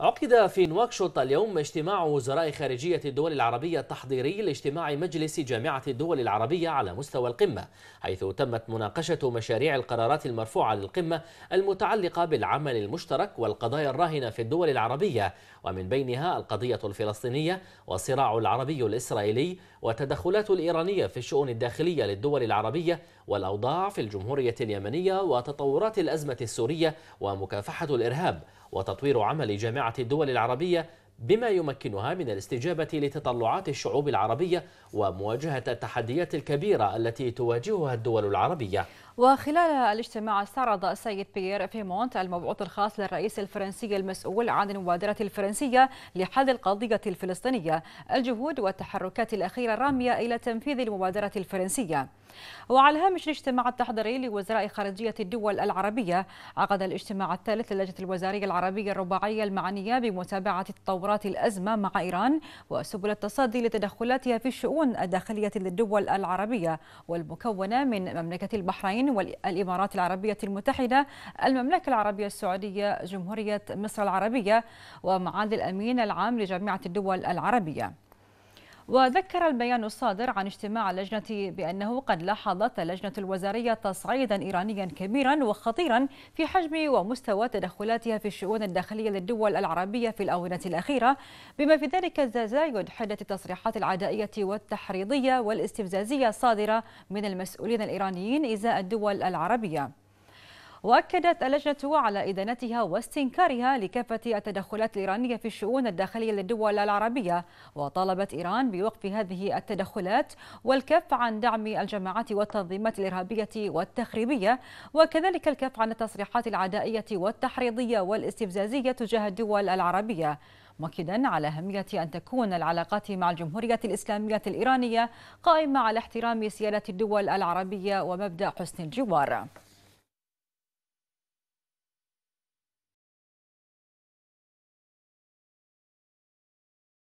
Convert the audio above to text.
عقد في نواكشوط اليوم اجتماع وزراء خارجية الدول العربية التحضيري لاجتماع مجلس جامعة الدول العربية على مستوى القمة حيث تمت مناقشة مشاريع القرارات المرفوعة للقمة المتعلقة بالعمل المشترك والقضايا الراهنة في الدول العربية ومن بينها القضية الفلسطينية والصراع العربي الإسرائيلي وتدخلات الإيرانية في الشؤون الداخلية للدول العربية والأوضاع في الجمهورية اليمنية وتطورات الأزمة السورية ومكافحة الإرهاب وتطوير عمل جامعة الدول العربية بما يمكنها من الاستجابة لتطلعات الشعوب العربية ومواجهة التحديات الكبيرة التي تواجهها الدول العربية وخلال الاجتماع استعرض السيد بيير فيمونت المبعوث الخاص للرئيس الفرنسي المسؤول عن المبادرة الفرنسية لحل القضية الفلسطينية الجهود والتحركات الأخيرة الرامية إلى تنفيذ المبادرة الفرنسية وعلى هامش الاجتماع التحضيري لوزراء خارجية الدول العربية عقد الاجتماع الثالث للجنة الوزارية العربية الرباعية المعنية بمتابعة تطورات الأزمة مع إيران وسبل التصدي لتدخلاتها في الشؤون الداخلية للدول العربية والمكونة من مملكة البحرين والإمارات العربية المتحدة المملكة العربية السعودية جمهورية مصر العربية ومعالي الأمين العام لجامعة الدول العربية وذكر البيان الصادر عن اجتماع اللجنة بأنه قد لاحظت اللجنة الوزارية تصعيدا إيرانيا كبيرا وخطيرا في حجم ومستوى تدخلاتها في الشؤون الداخلية للدول العربية في الآونة الأخيرة بما في ذلك تزايد حدة التصريحات العدائية والتحريضية والاستفزازية الصادرة من المسؤولين الإيرانيين إزاء الدول العربية وأكدت اللجنة على إدانتها واستنكارها لكافة التدخلات الإيرانية في الشؤون الداخلية للدول العربية وطالبت إيران بوقف هذه التدخلات والكف عن دعم الجماعات والتنظيمات الإرهابية والتخريبية وكذلك الكف عن التصريحات العدائية والتحريضية والاستفزازية تجاه الدول العربية مؤكدا على أهمية أن تكون العلاقات مع الجمهورية الإسلامية الإيرانية قائمة على احترام سيادة الدول العربية ومبدأ حسن الجوار